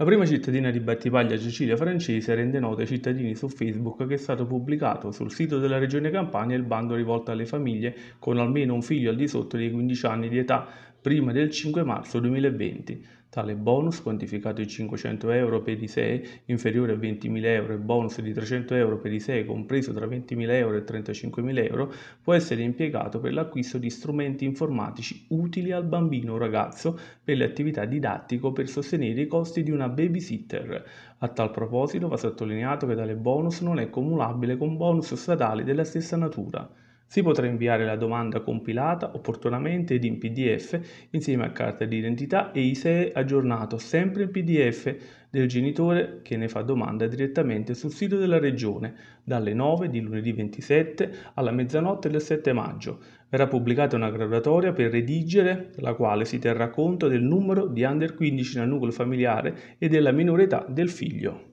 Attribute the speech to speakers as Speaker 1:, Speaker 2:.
Speaker 1: La prima cittadina di Battipaglia Cecilia Francese rende noto ai cittadini su Facebook che è stato pubblicato sul sito della Regione Campania il bando rivolto alle famiglie con almeno un figlio al di sotto dei 15 anni di età prima del 5 marzo 2020. Tale bonus, quantificato in 500 euro per i 6 inferiore a 20.000 euro, e bonus di 300 euro per i 6 compreso tra 20.000 euro e 35.000 euro, può essere impiegato per l'acquisto di strumenti informatici utili al bambino o ragazzo per le attività didattiche o per sostenere i costi di una babysitter. A tal proposito va sottolineato che tale bonus non è cumulabile con bonus statali della stessa natura. Si potrà inviare la domanda compilata opportunamente ed in PDF insieme a carta d'identità e ISEE aggiornato sempre in PDF del genitore che ne fa domanda direttamente sul sito della Regione dalle 9 di lunedì 27 alla mezzanotte del 7 maggio. Verrà pubblicata una graduatoria per redigere, la quale si terrà conto del numero di under 15 nel nucleo familiare e della minore età del figlio.